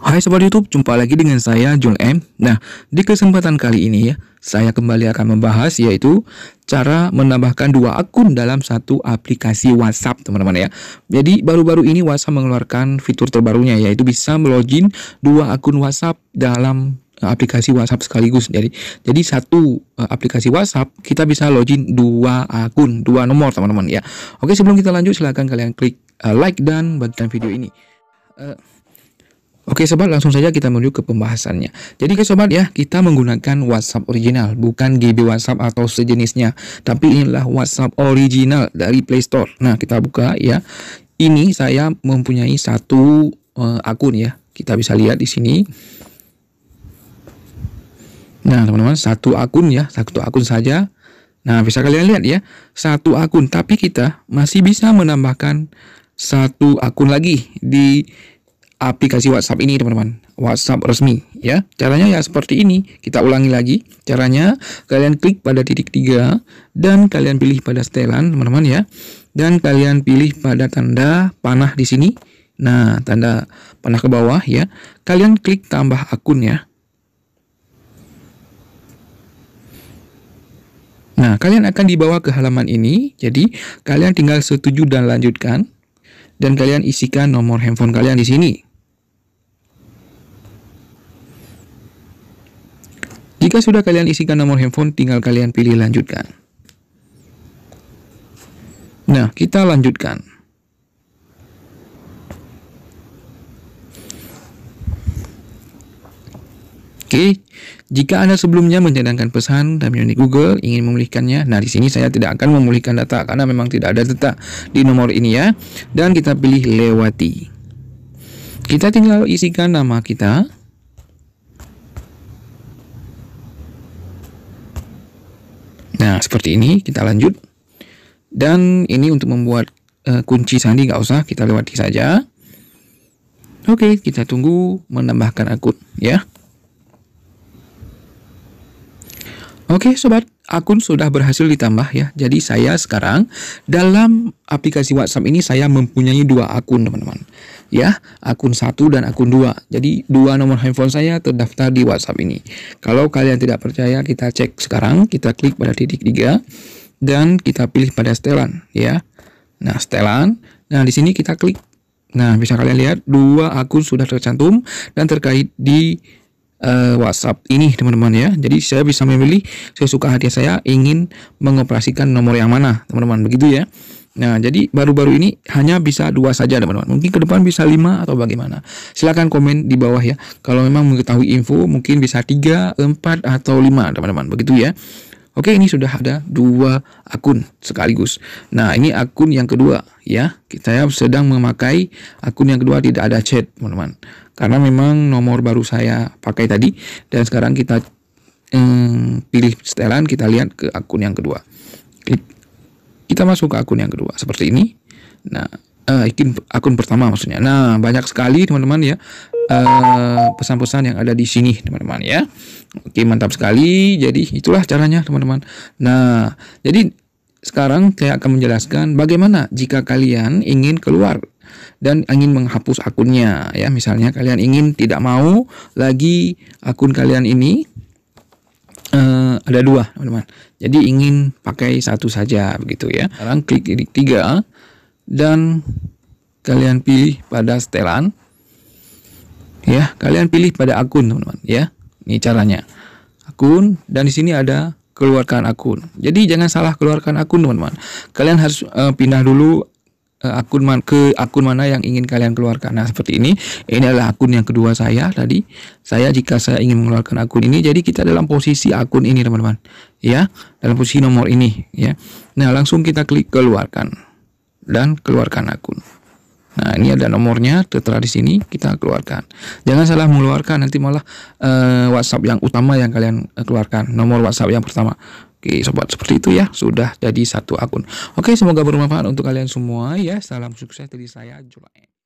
Hai Sobat Youtube, jumpa lagi dengan saya Jul M Nah, di kesempatan kali ini ya Saya kembali akan membahas yaitu Cara menambahkan dua akun dalam satu aplikasi WhatsApp teman-teman ya Jadi baru-baru ini WhatsApp mengeluarkan fitur terbarunya Yaitu bisa melogin dua akun WhatsApp dalam e, aplikasi WhatsApp sekaligus. Jadi jadi satu e, aplikasi WhatsApp kita bisa login dua akun, dua nomor teman-teman ya. Oke, sebelum kita lanjut silahkan kalian klik e, like dan bagikan video ini. Oke sobat, langsung saja kita menuju ke pembahasannya. Jadi guys sobat ya, kita menggunakan WhatsApp original, bukan GB WhatsApp atau sejenisnya. Tapi inilah WhatsApp original dari Play Store. Nah, kita buka ya. Ini saya mempunyai satu uh, akun ya. Kita bisa lihat di sini. Nah, teman-teman, satu akun ya, satu akun saja. Nah, bisa kalian lihat ya, satu akun, tapi kita masih bisa menambahkan satu akun lagi di aplikasi WhatsApp ini teman-teman WhatsApp resmi ya caranya ya seperti ini kita ulangi lagi caranya kalian klik pada titik tiga dan kalian pilih pada setelan teman-teman ya dan kalian pilih pada tanda panah di sini nah tanda panah ke bawah ya kalian klik tambah akun ya Nah, kalian akan dibawa ke halaman ini. Jadi, kalian tinggal setuju dan lanjutkan. Dan kalian isikan nomor handphone kalian di sini. Jika sudah kalian isikan nomor handphone, tinggal kalian pilih lanjutkan. Nah, kita lanjutkan. Oke, jika Anda sebelumnya mencadangkan pesan dan unit Google ingin memulihkannya, nah di sini saya tidak akan memulihkan data karena memang tidak ada data di nomor ini ya. Dan kita pilih lewati. Kita tinggal isikan nama kita, Nah, seperti ini kita lanjut. Dan ini untuk membuat e, kunci sandi nggak usah, kita lewati saja. Oke, kita tunggu menambahkan akun ya. Oke, sobat akun sudah berhasil ditambah ya. Jadi saya sekarang dalam aplikasi WhatsApp ini saya mempunyai dua akun teman-teman. Ya, akun satu dan akun dua. Jadi dua nomor handphone saya terdaftar di WhatsApp ini. Kalau kalian tidak percaya kita cek sekarang, kita klik pada titik tiga dan kita pilih pada setelan ya. Nah, setelan. Nah, di sini kita klik. Nah, bisa kalian lihat dua akun sudah tercantum dan terkait di uh, WhatsApp ini teman-teman ya. Jadi saya bisa memilih saya suka hati saya ingin mengoperasikan nomor yang mana teman-teman begitu ya. Nah, jadi baru-baru ini hanya bisa dua saja, teman-teman. Mungkin ke depan bisa lima atau bagaimana. Silahkan komen di bawah ya. Kalau memang mengetahui info, mungkin bisa tiga, empat, atau lima, teman-teman. Begitu ya. Oke, ini sudah ada dua akun sekaligus. Nah, ini akun yang kedua ya. Kita sedang memakai akun yang kedua tidak ada chat, teman-teman. Karena memang nomor baru saya pakai tadi dan sekarang kita hmm, pilih setelan kita lihat ke akun yang kedua. Kita masuk ke akun yang kedua seperti ini. Nah, uh, akun pertama maksudnya. Nah, banyak sekali teman-teman ya eh, pesan-pesan uh, yang ada di sini, teman-teman ya. Oke, mantap sekali. Jadi itulah caranya, teman-teman. Nah, jadi sekarang saya akan menjelaskan bagaimana jika kalian ingin keluar dan ingin menghapus akunnya ya. Misalnya kalian ingin tidak mau lagi akun kalian ini Uh, ada dua teman-teman. Jadi ingin pakai satu saja begitu ya. Sekarang klik di tiga dan kalian pilih pada setelan. Ya, kalian pilih pada akun teman-teman ya. Ini caranya. Akun dan di sini ada keluarkan akun. Jadi jangan salah keluarkan akun, teman-teman. Kalian harus uh, pindah dulu uh, akun man ke akun mana yang ingin kalian keluarkan. Nah, seperti ini. Ini adalah akun yang kedua saya tadi. Saya jika saya ingin mengeluarkan akun ini, jadi kita dalam posisi akun ini, teman-teman. Ya, dalam posisi nomor ini, ya. Nah, langsung kita klik keluarkan dan keluarkan akun. Nah, ini ada nomornya tertera di sini, kita keluarkan. Jangan salah mengeluarkan, nanti malah uh, WhatsApp yang utama yang kalian eh, keluarkan, nomor WhatsApp yang pertama. Oke, sobat, seperti itu ya, sudah jadi satu akun. Oke, semoga bermanfaat untuk kalian semua ya. Salam sukses dari saya, Julain.